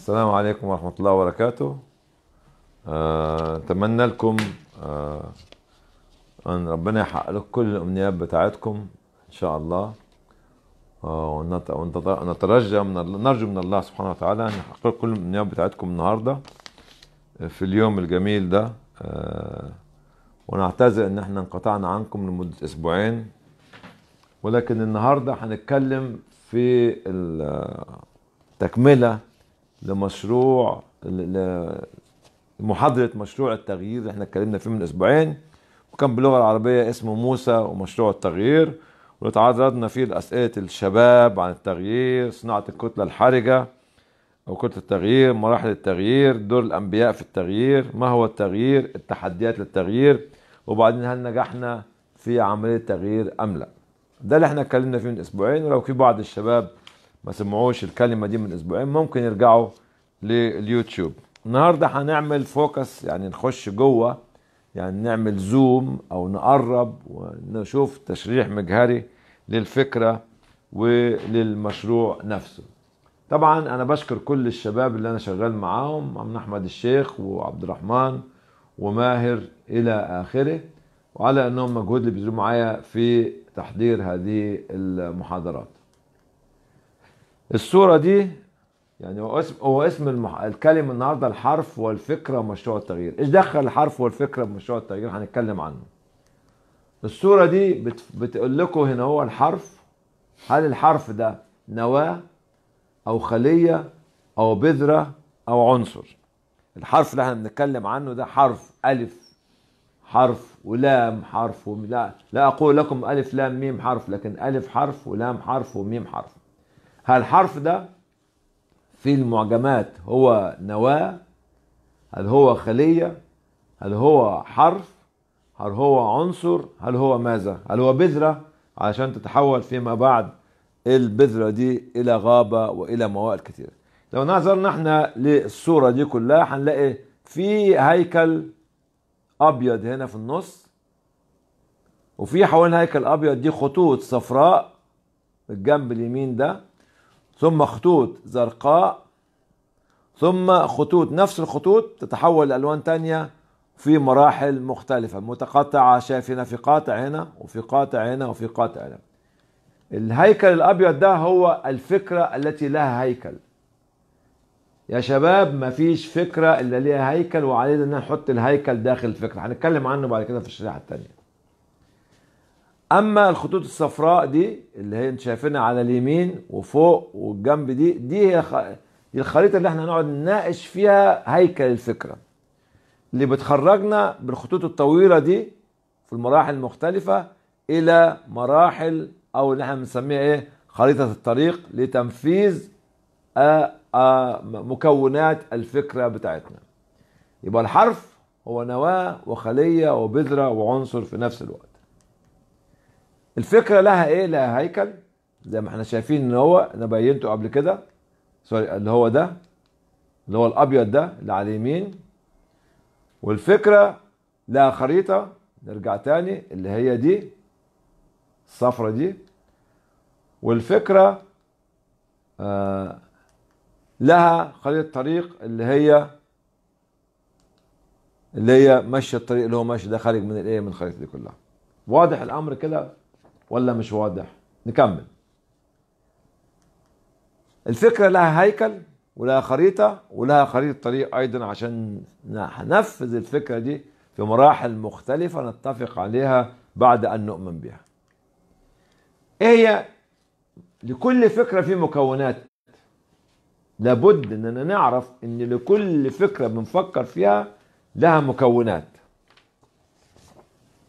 السلام عليكم ورحمة الله وبركاته آه، أتمنى لكم آه، أن ربنا يحقق لكم كل الأمنيات بتاعتكم إن شاء الله آه، ونترجى من نرجو من الله سبحانه وتعالى أن يحقق لكم كل الأمنيات بتاعتكم النهاردة في اليوم الجميل ده ونعتذر إن احنا انقطعنا عنكم لمدة أسبوعين ولكن النهاردة هنتكلم في التكملة لمشروع محاضرة مشروع التغيير اللي احنا اتكلمنا فيه من اسبوعين وكان باللغة العربية اسمه موسى ومشروع التغيير وتعرضنا فيه لأسئلة الشباب عن التغيير صناعة الكتلة الحرجة أو كتلة التغيير مراحل التغيير دور الأنبياء في التغيير ما هو التغيير التحديات للتغيير وبعدين هل نجحنا في عملية تغيير أم لا ده اللي احنا اتكلمنا فيه من أسبوعين ولو في بعض الشباب ما سمعوش الكلمه دي من اسبوعين ممكن يرجعوا لليوتيوب النهارده هنعمل فوكس يعني نخش جوه يعني نعمل زوم او نقرب ونشوف تشريح مجهري للفكره وللمشروع نفسه طبعا انا بشكر كل الشباب اللي انا شغال معاهم عم احمد الشيخ وعبد الرحمن وماهر الى اخره وعلى انهم مجهود اللي بيبذلوه معايا في تحضير هذه المحاضرات الصورة دي يعني هو اسم هو اسم المح... الكلمة النهارده الحرف والفكرة مشروع التغيير، ايش دخل الحرف والفكرة بمشروع التغيير؟ هنتكلم عنه. الصورة دي بت... بتقول لكم هنا هو الحرف هل الحرف ده نواة أو خلية أو بذرة أو عنصر. الحرف اللي احنا بنتكلم عنه ده حرف ألف حرف ولام حرف وم... لا لا أقول لكم ألف لام ميم حرف لكن ألف حرف ولام حرف وميم حرف. هل الحرف ده في المعجمات هو نواة هل هو خلية هل هو حرف هل هو عنصر هل هو ماذا هل هو بذرة علشان تتحول فيما بعد البذرة دي إلى غابة وإلى موائل كثيرة لو نظرنا احنا للصورة دي كلها هنلاقي في هيكل أبيض هنا في النص وفي حوالين هيكل أبيض دي خطوط صفراء الجنب اليمين ده ثم خطوط زرقاء ثم خطوط نفس الخطوط تتحول لألوان تانية في مراحل مختلفة متقطعة هنا في قاطع هنا وفي قاطع هنا وفي قاطع هنا الهيكل الأبيض ده هو الفكرة التي لها هيكل يا شباب مفيش فكرة إلا ليها هيكل وعلينا إن نحط الهيكل داخل الفكرة هنتكلم عنه بعد كده في الشريحة التانية اما الخطوط الصفراء دي اللي هي انت شايفينها على اليمين وفوق والجنب دي دي هي دي الخريطه اللي احنا هنقعد نناقش فيها هيكل الفكره اللي بتخرجنا بالخطوط الطويله دي في المراحل المختلفه الى مراحل او اللي احنا بنسميها ايه خريطه الطريق لتنفيذ مكونات الفكره بتاعتنا يبقى الحرف هو نواه وخليه وبذره وعنصر في نفس الوقت الفكره لها ايه؟ لها هيكل زي ما احنا شايفين ان هو انا بينته قبل كده سوري اللي هو ده اللي هو الابيض ده اللي على اليمين والفكره لها خريطه نرجع تاني اللي هي دي الصفرة دي والفكرة آه لها خريطة طريق اللي هي اللي هي ماشية الطريق اللي هو ماشي ده خارج من الايه من الخريطة دي كلها واضح الأمر كده ولا مش واضح نكمل الفكرة لها هيكل ولها خريطة ولها خريطة طريق أيضا عشان ننفذ الفكرة دي في مراحل مختلفة نتفق عليها بعد أن نؤمن بها إيه هي لكل فكرة في مكونات لابد أننا نعرف أن لكل فكرة بنفكر فيها لها مكونات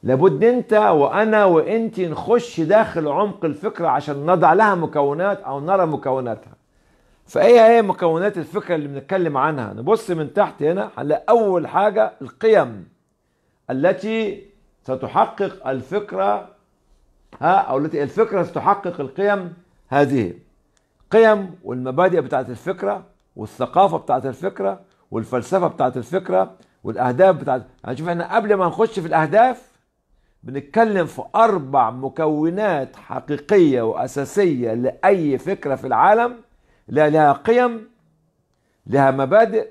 لابد انت وانا وانت نخش داخل عمق الفكرة عشان نضع لها مكونات او نرى مكوناتها فايه هي مكونات الفكرة اللي بنتكلم عنها نبص من تحت هنا على اول حاجة القيم التي ستحقق الفكرة ها او التي الفكرة ستحقق القيم هذه قيم والمبادئ بتاعت الفكرة والثقافة بتاعت الفكرة والفلسفة بتاعت الفكرة والاهداف بتاعت هنشوف يعني احنا قبل ما نخش في الاهداف بنتكلم في أربع مكونات حقيقية وأساسية لأي فكرة في العالم لا لها قيم لها مبادئ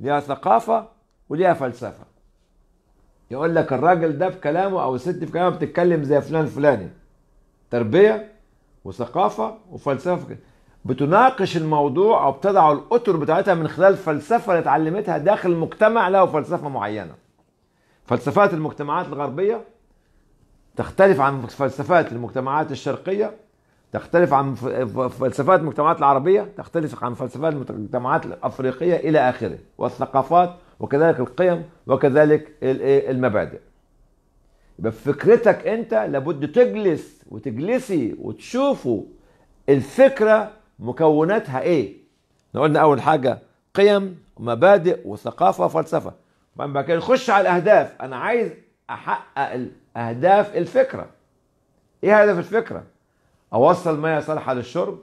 لها ثقافة ولها فلسفة يقول لك الراجل ده بكلامه أو الست كلامه بتتكلم زي فلان فلاني تربية وثقافة وفلسفة بتناقش الموضوع أو بتضع الأطر بتاعتها من خلال الفلسفة اللي اتعلمتها داخل مجتمع له فلسفة معينة فلسفات المجتمعات الغربية تختلف عن فلسفات المجتمعات الشرقية تختلف عن فلسفات المجتمعات العربية تختلف عن فلسفات المجتمعات الأفريقية إلى آخره والثقافات وكذلك القيم وكذلك المبادئ يبقى فكرتك أنت لابد تجلس وتجلسي وتشوفوا الفكرة مكوناتها إيه احنا قلنا أول حاجة قيم ومبادئ وثقافة وفلسفة بعد كده نخش على الأهداف أنا عايز احقق اهداف الفكره ايه هدف الفكره اوصل ميه صالحه للشرب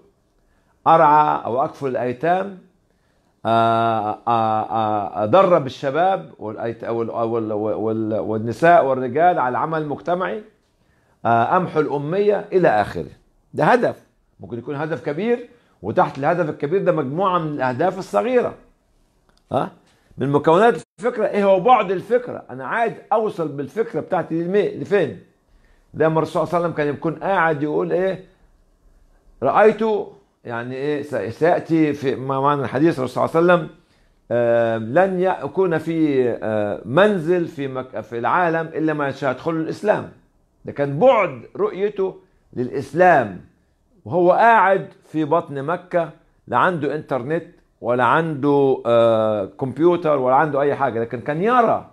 ارعى او اكفل الايتام ادرب الشباب والنساء والرجال على العمل المجتمعي امحو الاميه الى اخره ده هدف ممكن يكون هدف كبير وتحت الهدف الكبير ده مجموعه من الاهداف الصغيره ها من مكونات الفكرة ايه هو بعد الفكرة انا عايز اوصل بالفكرة بتاعتي لفين لما الرسول صلى الله عليه وسلم كان يكون قاعد يقول ايه رأيت يعني ايه سيأتي في معنى الحديث الرسول صلى الله عليه وسلم آه لن يكون في آه منزل في مك... في العالم الا ما سيدخل الاسلام ده كان بعد رؤيته للاسلام وهو قاعد في بطن مكه لا عنده انترنت ولا عنده كمبيوتر آه، ولا عنده اي حاجه لكن كان يرى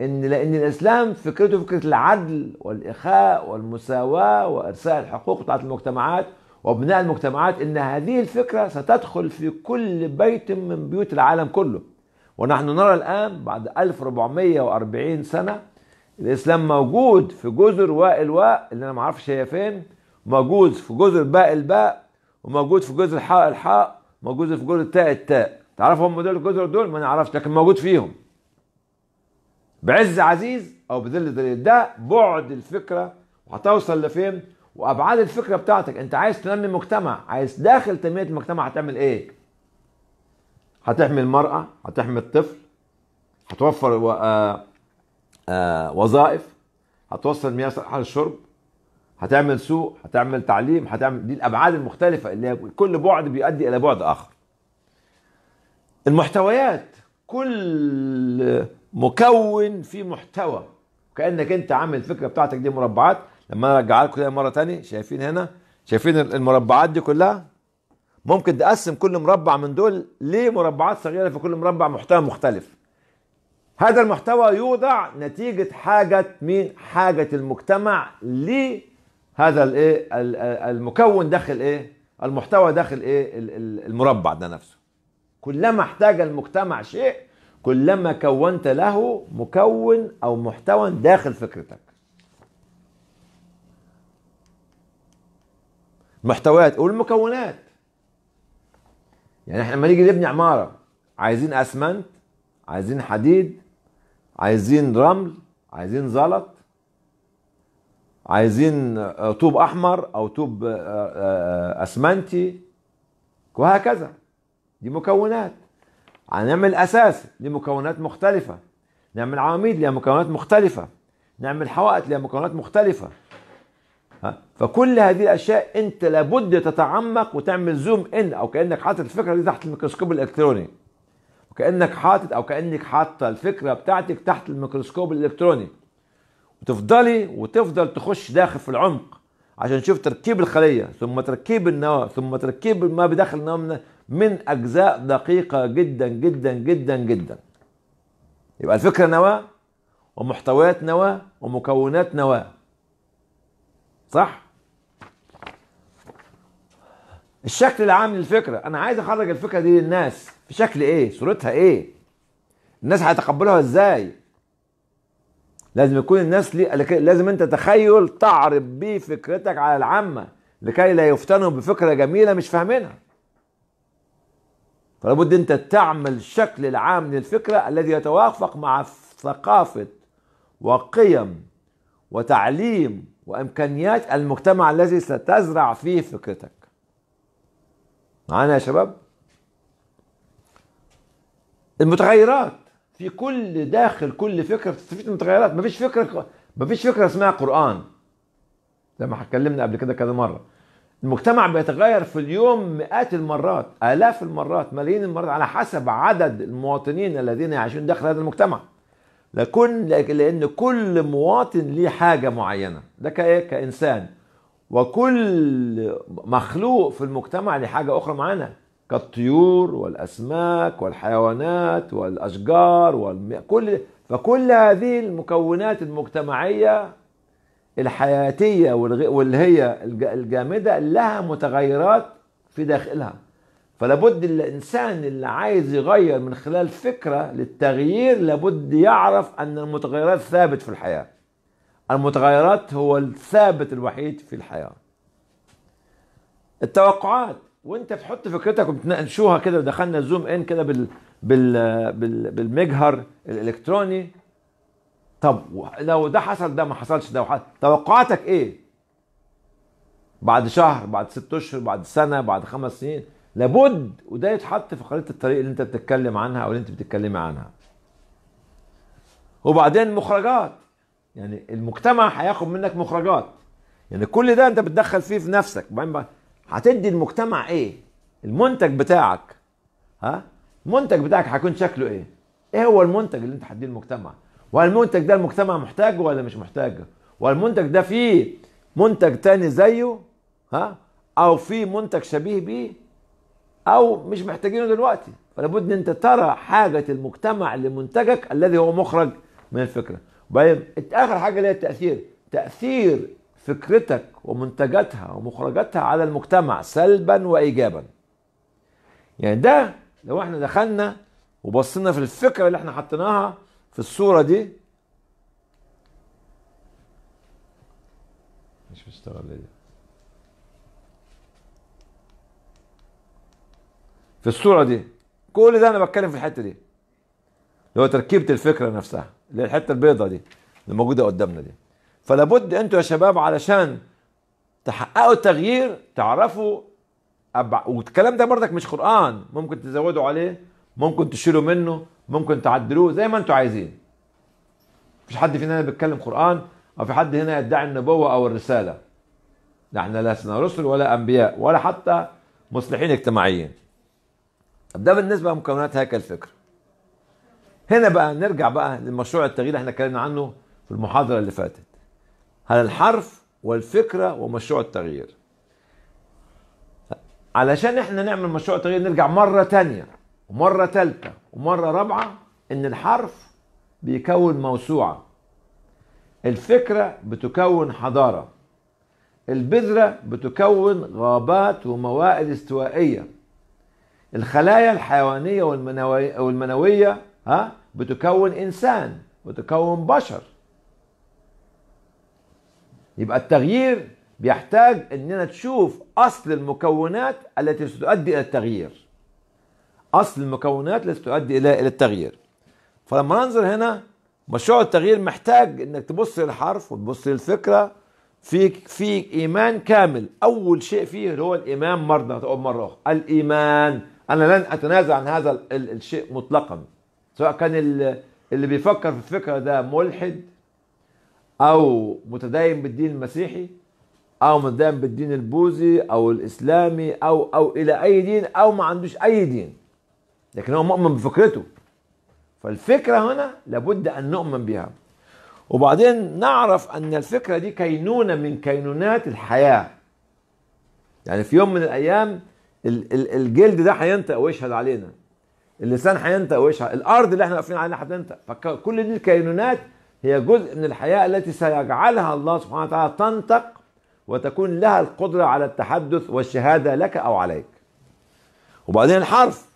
ان لان الاسلام فكرته فكره العدل والاخاء والمساواه وارساء الحقوق بتاعت المجتمعات وبناء المجتمعات ان هذه الفكره ستدخل في كل بيت من بيوت العالم كله ونحن نرى الان بعد 1440 سنه الاسلام موجود في جزر واء الواء اللي انا ما اعرفش هي فين موجود في جزر باء الباء وموجود في جزر حاء الحاء موجود في جزء تاء التاء تعرف هم دول الجزر دول ما نعرفش لكن موجود فيهم بعز عزيز او بذل ذليل ده بعد الفكره وهتوصل لفين وابعاد الفكره بتاعتك انت عايز تنمي مجتمع عايز داخل تنميه المجتمع هتعمل ايه هتحمي المراه هتحمي الطفل هتوفر و... آ... آه، آ... آه، وظائف هتوصل مياه صالحه للشرب هتعمل سوق هتعمل تعليم هتعمل دي الابعاد المختلفه اللي هي كل بعد بيؤدي الى بعد اخر المحتويات كل مكون في محتوى كانك انت عامل الفكره بتاعتك دي مربعات لما انا ارجعها لكم مره ثانيه شايفين هنا شايفين المربعات دي كلها ممكن تقسم كل مربع من دول لمربعات صغيره في كل مربع محتوى مختلف هذا المحتوى يوضع نتيجة حاجة مين؟ حاجة المجتمع ليه هذا الايه المكون داخل ايه المحتوى داخل ايه المربع ده نفسه كلما احتاج المجتمع شيء كلما كونت له مكون او محتوى داخل فكرتك المحتويات والمكونات يعني احنا لما نيجي نبني عماره عايزين اسمنت عايزين حديد عايزين رمل عايزين زلط عايزين آه، طوب احمر او طوب آه، آه، اسمنتي وهكذا دي مكونات هنعمل اساس لمكونات مختلفه نعمل عواميد ليها مكونات مختلفه نعمل حوائط ليها مكونات مختلفه فكل هذه الاشياء انت لابد تتعمق وتعمل زوم ان او كانك حاطط الفكره دي تحت الميكروسكوب الالكتروني وكانك حاطط او كانك حاطه الفكره بتاعتك تحت الميكروسكوب الالكتروني وتفضلي وتفضل تخش داخل في العمق عشان تشوف تركيب الخليه ثم تركيب النواه ثم تركيب ما بداخل النواه من, من اجزاء دقيقه جدا جدا جدا جدا يبقى الفكره نواه ومحتويات نواه ومكونات نواه صح الشكل العام للفكره انا عايز اخرج الفكره دي للناس في شكل ايه صورتها ايه الناس هيتقبلوها ازاي لازم يكون الناس لي... لازم انت تخيل تعرض بيه فكرتك على العامه لكي لا يفتنوا بفكره جميله مش فاهمينها فلابد انت تعمل شكل العام للفكره الذي يتوافق مع ثقافه وقيم وتعليم وامكانيات المجتمع الذي ستزرع فيه فكرتك معانا يا شباب المتغيرات في كل داخل كل فكره بتستفيد من تغيرات فيش فكره ما فيش فكره اسمها قران زي ما اتكلمنا قبل كده كذا مره المجتمع بيتغير في اليوم مئات المرات آلاف المرات ملايين المرات على حسب عدد المواطنين الذين يعيشون داخل هذا المجتمع لكن لأن كل مواطن ليه حاجة معينة ده كإيه؟ كإنسان وكل مخلوق في المجتمع ليه حاجة أخرى معينة كالطيور والأسماك والحيوانات والأشجار والماء كل فكل هذه المكونات المجتمعية الحياتية واللي هي الجامدة لها متغيرات في داخلها فلابد الإنسان اللي عايز يغير من خلال فكرة للتغيير لابد يعرف أن المتغيرات ثابت في الحياة المتغيرات هو الثابت الوحيد في الحياة التوقعات وانت بتحط فكرتك وبتناقشوها كده ودخلنا زوم ان كده بال بال بال بالمجهر الالكتروني طب لو ده حصل ده ما حصلش ده وحصل. توقعاتك ايه؟ بعد شهر بعد ست اشهر بعد سنه بعد خمس سنين لابد وده يتحط في خريطه الطريق اللي انت بتتكلم عنها او اللي انت بتتكلمي عنها. وبعدين مخرجات يعني المجتمع هياخد منك مخرجات يعني كل ده انت بتدخل فيه في نفسك هتدي المجتمع ايه المنتج بتاعك ها المنتج بتاعك هيكون شكله ايه ايه هو المنتج اللي انت هتديه المجتمع وهل المنتج ده المجتمع محتاجه ولا مش محتاجه والمنتج ده فيه منتج تاني زيه ها او في منتج شبيه بيه او مش محتاجينه دلوقتي فلابد ان انت ترى حاجه المجتمع لمنتجك الذي هو مخرج من الفكره وبعدين طيب، اخر حاجه اللي هي التاثير تاثير فكرتك ومنتجاتها ومخرجاتها على المجتمع سلبا وايجابا يعني ده لو احنا دخلنا وبصينا في الفكره اللي احنا حطيناها في الصوره دي مش مشتغل ليه في الصوره دي كل ده انا بتكلم في الحته دي اللي هو تركيبه الفكره نفسها اللي هي الحته البيضاء دي اللي موجوده قدامنا دي فلا بد انتوا يا شباب علشان تحققوا التغيير تعرفوا أبع... والكلام ده برضك مش قرآن ممكن تزودوا عليه ممكن تشيلوا منه ممكن تعدلوه زي ما انتوا عايزين مفيش حد فينا بيتكلم قرآن أو في حد هنا يدعي النبوة أو الرسالة نحن لسنا رسل ولا أنبياء ولا حتى مصلحين اجتماعيين طب ده بالنسبة لمكونات هيكل الفكر هنا بقى نرجع بقى لمشروع التغيير احنا اتكلمنا عنه في المحاضرة اللي فاتت على الحرف والفكرة ومشروع التغيير علشان احنا نعمل مشروع تغيير نرجع مرة تانية ومرة تالتة ومرة رابعة ان الحرف بيكون موسوعة الفكرة بتكون حضارة البذرة بتكون غابات وموائد استوائية الخلايا الحيوانية والمنوية ها بتكون إنسان بتكون بشر يبقى التغيير بيحتاج اننا تشوف اصل المكونات التي ستؤدي الى التغيير اصل المكونات التي ستؤدي الى الى التغيير فلما ننظر هنا مشروع التغيير محتاج انك تبص للحرف وتبص للفكره في في ايمان كامل اول شيء فيه هو الايمان مرضى تقول مره اخرى الايمان انا لن اتنازع عن هذا الشيء مطلقا سواء كان اللي بيفكر في الفكره ده ملحد او متدين بالدين المسيحي او متدين بالدين البوذي او الاسلامي او او الى اي دين او ما عندوش اي دين لكن هو مؤمن بفكرته فالفكره هنا لابد ان نؤمن بها وبعدين نعرف ان الفكره دي كينونه من كينونات الحياه يعني في يوم من الايام الجلد ده هينطق ويشهد علينا اللسان هينطق ويشهد الارض اللي احنا واقفين عليها هتنطق فكل دي الكينونات هي جزء من الحياة التي سيجعلها الله سبحانه وتعالى تنطق وتكون لها القدرة على التحدث والشهادة لك أو عليك وبعدين الحرف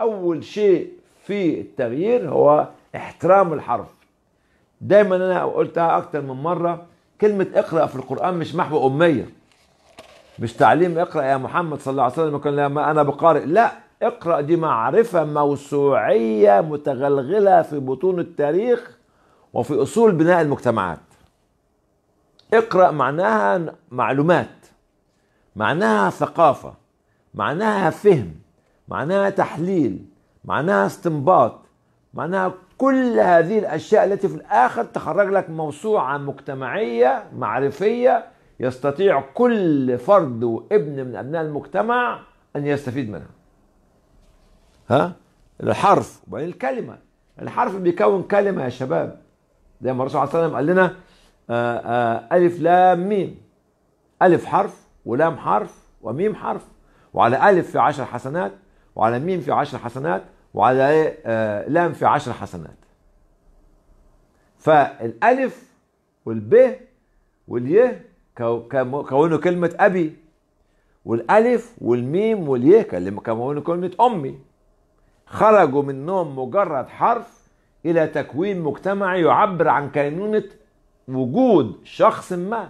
أول شيء في التغيير هو احترام الحرف دايما أنا قلتها أكتر من مرة كلمة اقرأ في القرآن مش محو أمية مش تعليم اقرأ يا محمد صلى الله عليه وسلم كان أنا بقارئ لا اقرأ دي معرفة موسوعية متغلغلة في بطون التاريخ وفي أصول بناء المجتمعات اقرأ معناها معلومات معناها ثقافة معناها فهم معناها تحليل معناها استنباط معناها كل هذه الأشياء التي في الآخر تخرج لك موسوعة مجتمعية معرفية يستطيع كل فرد وابن من أبناء المجتمع أن يستفيد منها ها الحرف وبعدين الكلمة الحرف بيكون كلمة يا شباب زي ما الرسول عليه الصلاه قال لنا آه، آه، ألف لام ميم ألف حرف ولام حرف وميم حرف وعلى ألف في عشر حسنات وعلى ميم في عشر حسنات وعلى آه، لام في عشر حسنات فالألف والب واليه كونوا كلمة أبي والألف والميم واليه كونوا كلمة أمي خرجوا منهم مجرد حرف إلى تكوين مجتمعي يعبر عن كينونة وجود شخص ما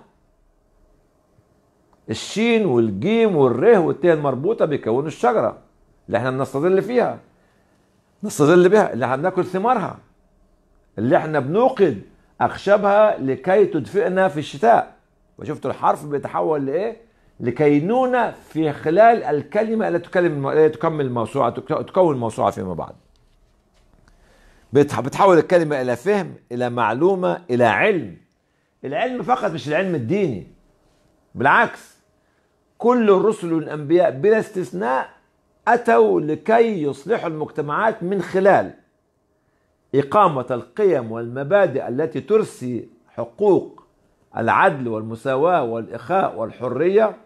الشين والجيم والره والتاء المربوطة بيكونوا الشجرة اللي احنا بنستظل فيها نستظل بها اللي بناكل ثمارها اللي احنا بنوقد أخشابها لكي تدفئنا في الشتاء وشفتوا الحرف بيتحول لإيه؟ لكينونة في خلال الكلمة التي تكمل موسوعة تكون موسوعة فيما بعد بتحول الكلمة إلى فهم إلى معلومة إلى علم العلم فقط مش العلم الديني بالعكس كل الرسل والأنبياء بلا استثناء أتوا لكي يصلحوا المجتمعات من خلال إقامة القيم والمبادئ التي ترسي حقوق العدل والمساواة والإخاء والحرية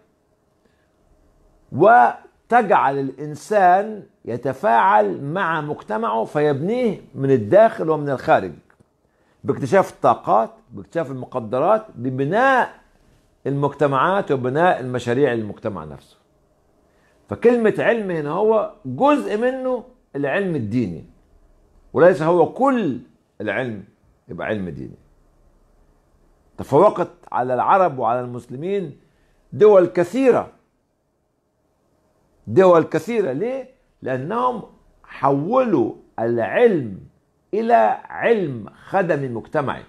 و تجعل الانسان يتفاعل مع مجتمعه فيبنيه من الداخل ومن الخارج باكتشاف الطاقات باكتشاف المقدرات ببناء المجتمعات وبناء المشاريع المجتمع نفسه فكلمة علم هنا هو جزء منه العلم الديني وليس هو كل العلم يبقى علم ديني تفوقت على العرب وعلى المسلمين دول كثيرة دول كثيرة ليه؟ لأنهم حولوا العلم إلى علم خدمي مجتمعي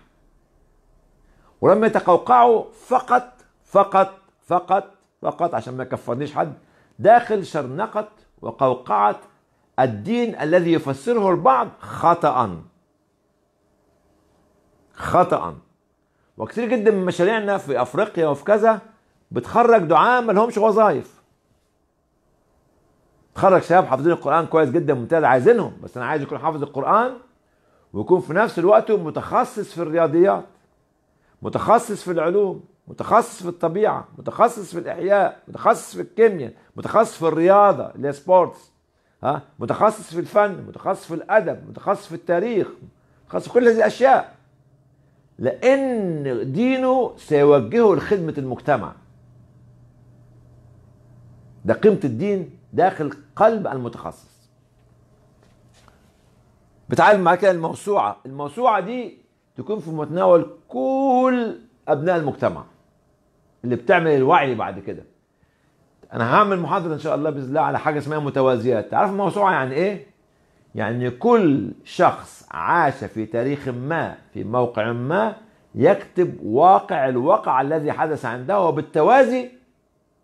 ولما يتقوقعوا فقط فقط فقط فقط عشان ما يكفرنيش حد داخل شرنقة وقوقعة الدين الذي يفسره البعض خطأ خطأ وكثير جدا من مشاريعنا في أفريقيا وفي كذا بتخرج دعاة ما لهمش وظائف تخرج شباب حافظين القران كويس جدا ممتاز عايزينهم بس انا عايز يكون حافظ القران ويكون في نفس الوقت متخصص في الرياضيات متخصص في العلوم متخصص في الطبيعه متخصص في الاحياء متخصص في الكيمياء متخصص في الرياضه اللي هي سبورتس ها متخصص في الفن متخصص في الادب متخصص في التاريخ متخصص في كل هذه الاشياء لان دينه سيوجهه لخدمه المجتمع ده قيمه الدين داخل قلب المتخصص بتعامل مع كده الموسوعه الموسوعه دي تكون في متناول كل ابناء المجتمع اللي بتعمل الوعي بعد كده انا هعمل محاضره ان شاء الله باذن الله على حاجه اسمها متوازيات تعرف الموسوعة يعني ايه يعني كل شخص عاش في تاريخ ما في موقع ما يكتب واقع الواقع الذي حدث عنده وبالتوازي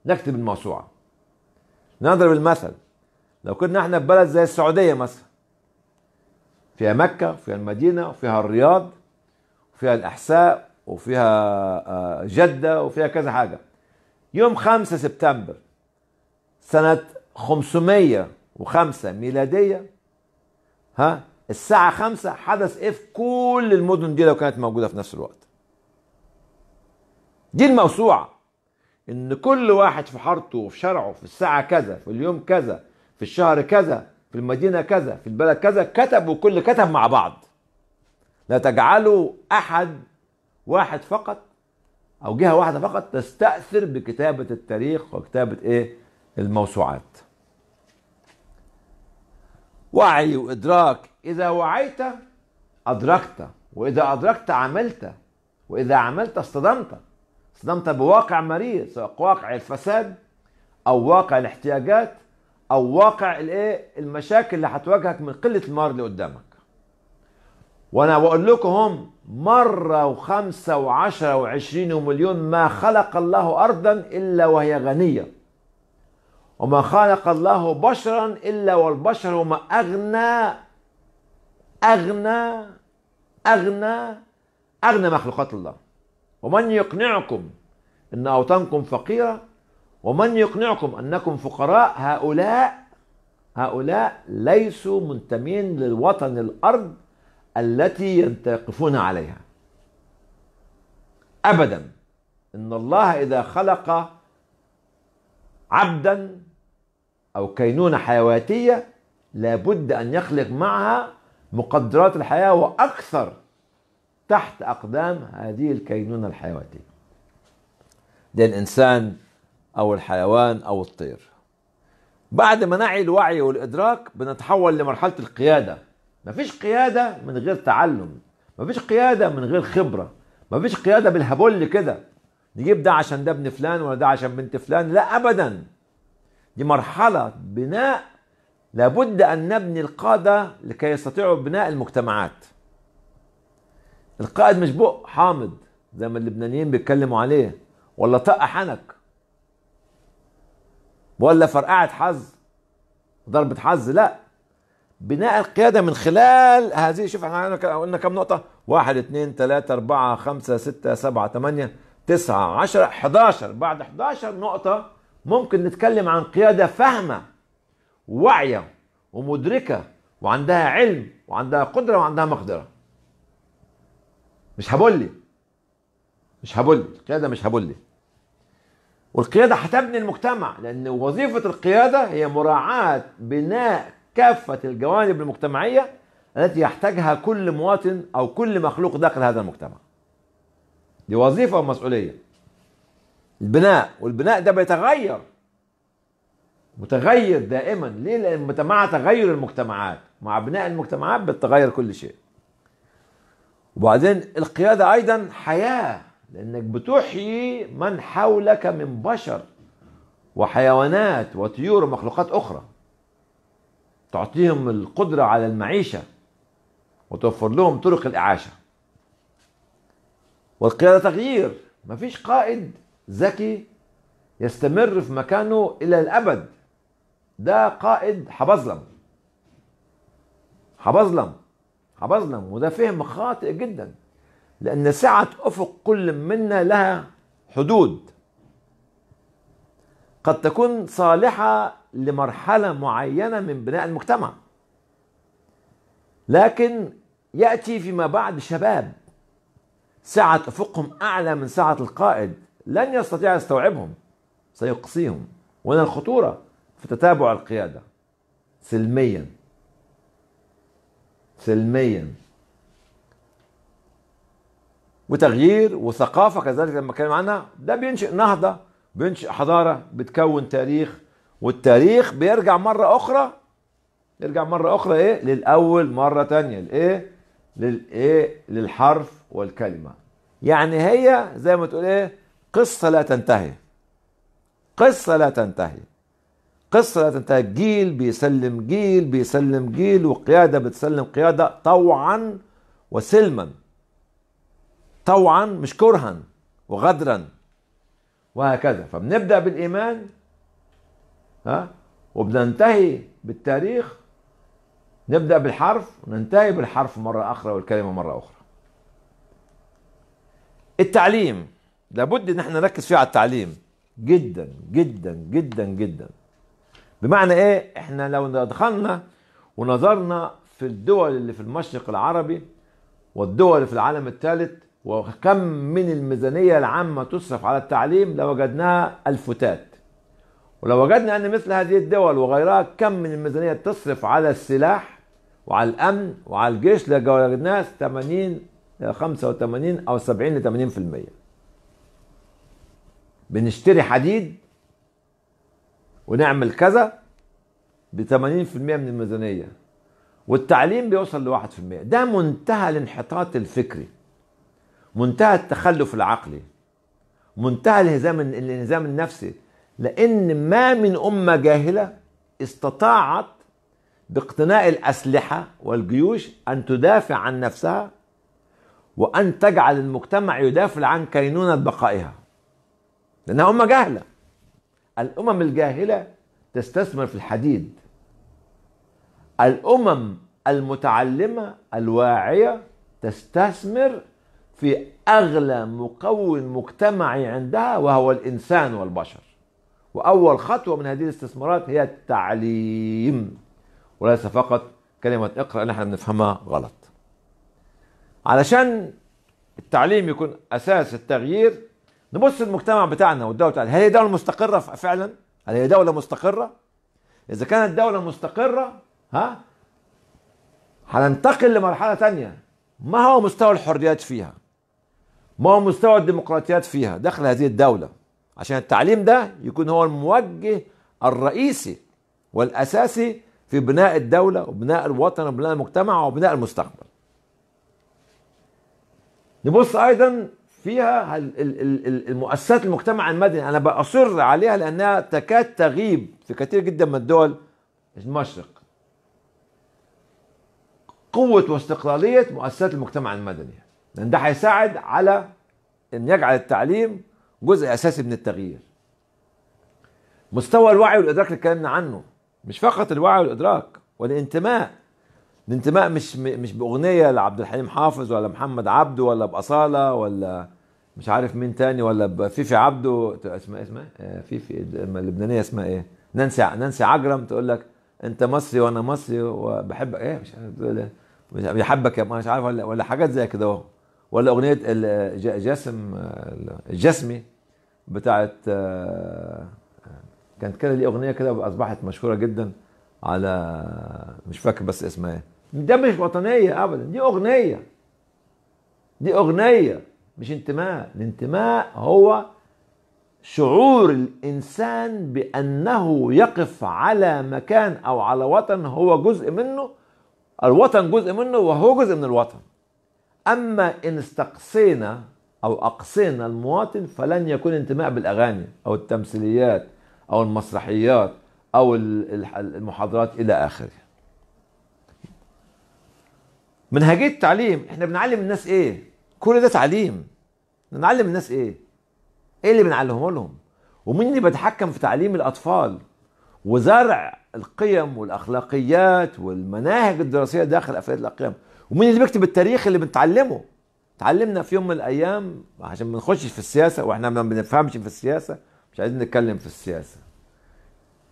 نكتب الموسوعه نضرب المثل لو كنا احنا في بلد زي السعوديه مثلا فيها مكه وفيها المدينه وفيها الرياض وفيها الاحساء وفيها آه، جده وفيها كذا حاجه يوم 5 سبتمبر سنه 505 ميلاديه ها الساعه 5 حدث ايه في كل المدن دي لو كانت موجوده في نفس الوقت دي الموسوعه ان كل واحد في حارته وفي شرعه في الساعه كذا في اليوم كذا في الشهر كذا في المدينه كذا في البلد كذا كتبوا كل كتب مع بعض لا تجعلوا احد واحد فقط او جهه واحده فقط تستاثر بكتابه التاريخ وكتابه ايه الموسوعات وعي وادراك اذا وعيت ادركت واذا ادركت عملت واذا عملت اصطدمت اصطدمت بواقع مرير سواء واقع الفساد او واقع الاحتياجات او واقع الايه المشاكل اللي هتواجهك من قله المرض اللي قدامك وانا بقول لكم هم مرة وخمسة وعشرة وعشرين ومليون ما خلق الله أرضا إلا وهي غنية وما خلق الله بشرا إلا والبشر هم أغنى أغنى أغنى أغنى مخلوقات الله ومن يقنعكم أن أوطانكم فقيرة ومن يقنعكم أنكم فقراء هؤلاء هؤلاء ليسوا منتمين للوطن الأرض التي ينتقفون عليها أبدا إن الله إذا خلق عبدا أو كينونة حيواتية لابد أن يخلق معها مقدرات الحياة وأكثر تحت أقدام هذه الكينونة الحيواتية ده الإنسان أو الحيوان أو الطير بعد ما نعي الوعي والإدراك بنتحول لمرحلة القيادة مفيش قيادة من غير تعلم مفيش قيادة من غير خبرة مفيش قيادة بالهبل كده نجيب ده عشان ده ابن فلان ولا ده عشان بنت فلان لا أبدا دي مرحلة بناء لابد أن نبني القادة لكي يستطيعوا بناء المجتمعات القائد مش بق حامض زي ما اللبنانيين بيتكلموا عليه ولا طق حنك ولا فرقعة حظ ضربة حظ لا بناء القيادة من خلال هذه شوف احنا قلنا كم نقطة واحد اثنين ثلاثة أربعة خمسة ستة سبعة ثمانية تسعة عشرة 11 بعد 11 نقطة ممكن نتكلم عن قيادة فاهمة واعية ومدركة وعندها علم وعندها قدرة وعندها مقدرة مش هبلي مش هبلي القياده مش هبلي والقياده هتبني المجتمع لان وظيفه القياده هي مراعاه بناء كافه الجوانب المجتمعيه التي يحتاجها كل مواطن او كل مخلوق داخل هذا المجتمع دي وظيفه ومسؤوليه البناء والبناء ده بيتغير متغير دائما ليه لان مع تغير المجتمعات مع بناء المجتمعات بتتغير كل شيء وبعدين القيادة أيضا حياة لأنك بتحيي من حولك من بشر وحيوانات وطيور ومخلوقات أخرى تعطيهم القدرة على المعيشة وتوفر لهم طرق الإعاشة والقيادة تغيير ما فيش قائد ذكي يستمر في مكانه إلى الأبد ده قائد حبظلم حبظلم عبرنا وده فهم خاطئ جدا لأن سعة أفق كل منا لها حدود قد تكون صالحة لمرحلة معينة من بناء المجتمع لكن يأتي فيما بعد شباب سعة أفقهم أعلى من سعة القائد لن يستطيع يستوعبهم سيقصيهم وهنا الخطورة في تتابع القيادة سلميا سلميا وتغيير وثقافة كذلك لما اتكلم عنها ده بينشئ نهضة بينشئ حضارة بتكون تاريخ والتاريخ بيرجع مرة أخرى يرجع مرة أخرى إيه للأول مرة تانية لإيه للإيه للحرف والكلمة يعني هي زي ما تقول إيه قصة لا تنتهي قصة لا تنتهي قصة لا تنتهي جيل بيسلم جيل بيسلم جيل وقيادة بتسلم قيادة طوعا وسلما طوعا مش كرها وغدرا وهكذا فبنبدأ بالإيمان ها وبننتهي بالتاريخ نبدأ بالحرف وننتهي بالحرف مرة أخرى والكلمة مرة أخرى التعليم لابد ان احنا نركز فيه على التعليم جدا جدا جدا جدا بمعنى ايه احنا لو دخلنا ونظرنا في الدول اللي في المشرق العربي والدول اللي في العالم الثالث وكم من الميزانية العامة تصرف على التعليم لوجدناها الفتات ولو وجدنا أن مثل هذه الدول وغيرها كم من الميزانية تصرف على السلاح وعلى الأمن وعلى الجيش لوجدناها 80 85 أو 70 ل 80% بنشتري حديد ونعمل كذا ب 80% من الميزانيه والتعليم بيوصل ل 1% ده منتهى الانحطاط الفكري منتهى التخلف العقلي منتهى الهزام الانهزام النفسي لان ما من امه جاهله استطاعت باقتناء الاسلحه والجيوش ان تدافع عن نفسها وان تجعل المجتمع يدافع عن كينونه بقائها لانها امه جاهله الأمم الجاهلة تستثمر في الحديد الأمم المتعلمة الواعية تستثمر في أغلى مكون مجتمعي عندها وهو الإنسان والبشر وأول خطوة من هذه الاستثمارات هي التعليم وليس فقط كلمة اقرأ نحن بنفهمها غلط علشان التعليم يكون أساس التغيير نبص المجتمع بتاعنا والدوله بتاعنا هل هي دوله مستقره فعلا؟ هل هي دوله مستقره؟ اذا كانت دوله مستقره ها هننتقل لمرحله ثانيه ما هو مستوى الحريات فيها؟ ما هو مستوى الديمقراطيات فيها داخل هذه الدوله؟ عشان التعليم ده يكون هو الموجه الرئيسي والاساسي في بناء الدوله وبناء الوطن وبناء المجتمع وبناء المستقبل. نبص ايضا فيها المؤسسات المجتمع المدني انا باصر عليها لانها تكاد تغيب في كثير جدا من الدول المشرق قوه واستقلاليه مؤسسات المجتمع المدني لان ده هيساعد على ان يجعل التعليم جزء اساسي من التغيير مستوى الوعي والادراك اللي اتكلمنا عنه مش فقط الوعي والادراك والانتماء الانتماء مش مش باغنيه لعبد الحليم حافظ ولا محمد عبده ولا باصاله ولا مش عارف مين تاني ولا بفيفي عبده اسمها إيه، اسمها إيه؟ آه، فيفي اللبنانيه اسمها ايه؟ نانسي نانسي عجرم تقول لك انت مصري وانا مصري وبحبك ايه مش عارف تقول ايه بيحبك يا مش عارف ولا ولا حاجات زي كده اهو ولا اغنيه جاسم الجسمي بتاعت آه، آه، كانت كده ليه اغنيه كده اصبحت مشهوره جدا على مش فاكر بس اسمها ايه ده مش وطنيه ابدا دي اغنيه دي اغنيه مش انتماء الانتماء هو شعور الانسان بانه يقف على مكان او على وطن هو جزء منه الوطن جزء منه وهو جزء من الوطن اما ان استقصينا او اقصينا المواطن فلن يكون انتماء بالاغاني او التمثيليات او المسرحيات او المحاضرات الى اخره منهجيه التعليم احنا بنعلم الناس ايه كل ده تعليم نعلم الناس ايه ايه اللي بنعلمه لهم ومين اللي بيتحكم في تعليم الاطفال وزرع القيم والاخلاقيات والمناهج الدراسيه داخل افراد الاقيام ومين اللي بيكتب التاريخ اللي بنتعلمه تعلمنا في يوم من الايام عشان ما نخشش في السياسه واحنا ما بنفهمش في السياسه مش عايزين نتكلم في السياسه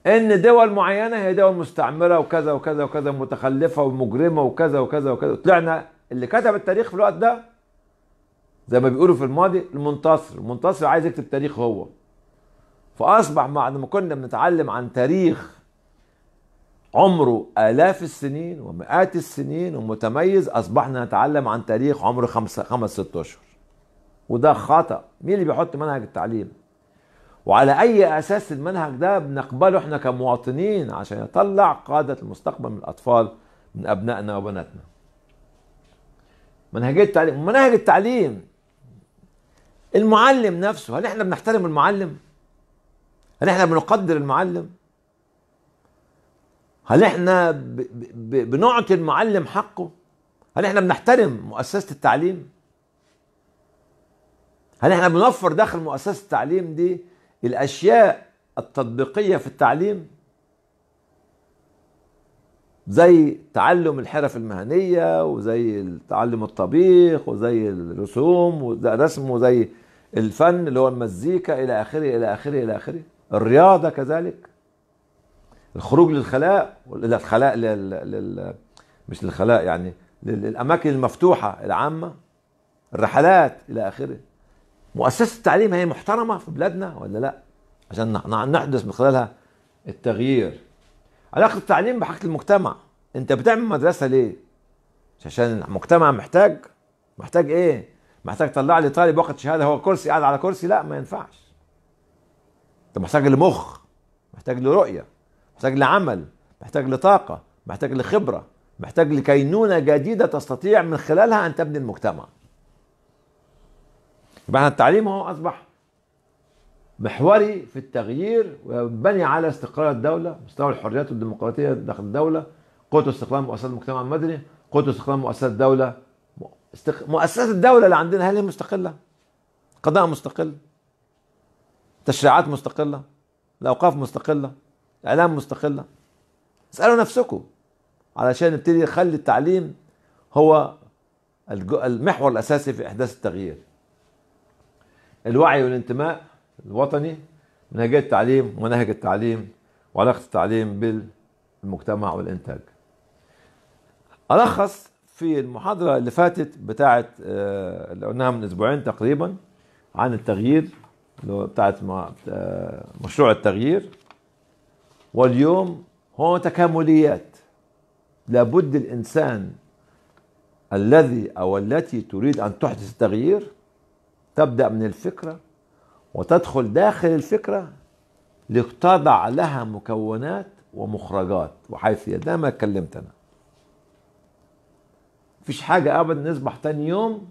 ان دول معينه هي دول مستعمره وكذا وكذا وكذا متخلفه ومجرمه وكذا وكذا وكذا طلعنا اللي كتب التاريخ في الوقت ده زي ما بيقولوا في الماضي المنتصر المنتصر عايز يكتب تاريخ هو فاصبح بعد ما كنا بنتعلم عن تاريخ عمره آلاف السنين ومئات السنين ومتميز أصبحنا نتعلم عن تاريخ عمره خمسة خمس ست أشهر وده خطأ مين اللي بيحط منهج التعليم وعلى اي اساس المنهج ده بنقبله احنا كمواطنين عشان يطلع قاده المستقبل من الاطفال من ابنائنا وبناتنا منهجيه التعليم مناهج التعليم المعلم نفسه هل احنا بنحترم المعلم هل احنا بنقدر المعلم هل احنا بنعطي المعلم حقه هل احنا بنحترم مؤسسه التعليم هل احنا بنوفر داخل مؤسسه التعليم دي الأشياء التطبيقية في التعليم زي تعلم الحرف المهنية وزي تعلم الطبيخ وزي الرسوم والرسم وزي الفن اللي هو المزيكا إلى آخره إلى آخره إلى آخره الرياضة كذلك الخروج للخلاء الخلاء لل... لل... مش للخلاء يعني للأماكن المفتوحة العامة الرحلات إلى آخره مؤسسه التعليم هي محترمه في بلادنا ولا لا عشان نحدث من خلالها التغيير علاقه التعليم بحق المجتمع انت بتعمل مدرسه ليه عشان المجتمع محتاج محتاج ايه محتاج تطلع لي طالب واخد شهاده هو كرسي قاعد على كرسي لا ما ينفعش انت محتاج لمخ محتاج لرؤيه محتاج لعمل محتاج لطاقه محتاج لخبره محتاج لكينونه جديده تستطيع من خلالها ان تبني المجتمع يبقى التعليم هو أصبح محوري في التغيير وينبني على استقرار الدولة مستوى الحريات والديمقراطية داخل الدولة قوة استقلال مؤسسات المجتمع المدني قوة استقلال مؤسسات الدولة مؤسسات الدولة اللي عندنا هل هي مستقلة؟ قضاء مستقل تشريعات مستقلة الأوقاف مستقلة الاعلام مستقلة اسألوا نفسكم علشان نبتدي نخلي التعليم هو المحور الأساسي في إحداث التغيير الوعي والانتماء الوطني منهجية التعليم ومناهج التعليم وعلاقة التعليم بالمجتمع والإنتاج ألخص في المحاضرة اللي فاتت بتاعة آه، اللي قلناها من أسبوعين تقريبا عن التغيير بتاعة آه، مشروع التغيير واليوم هو تكامليات لابد الإنسان الذي أو التي تريد أن تحدث التغيير تبدأ من الفكرة وتدخل داخل الفكرة لتضع لها مكونات ومخرجات وحيث ده ما اتكلمت أنا مفيش حاجة أبدا نصبح تاني يوم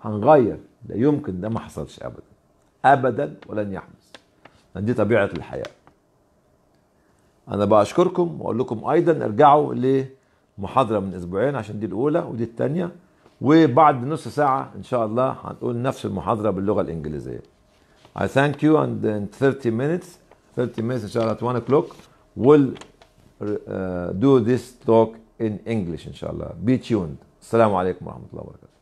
هنغير لا يمكن ده ما حصلش أبدا أبدا ولن يحدث دي طبيعة الحياة أنا بشكركم وأقول لكم أيضا ارجعوا لمحاضرة من أسبوعين عشان دي الأولى ودي الثانية وبعد نص ساعة إن شاء الله هنقول نفس المحاضرة باللغة الإنجليزية. I thank you and in 30 minutes 30 minutes إن شاء الله at 1 o'clock we'll uh, do this talk in English إن شاء الله. Be tuned. السلام عليكم ورحمة الله وبركاته.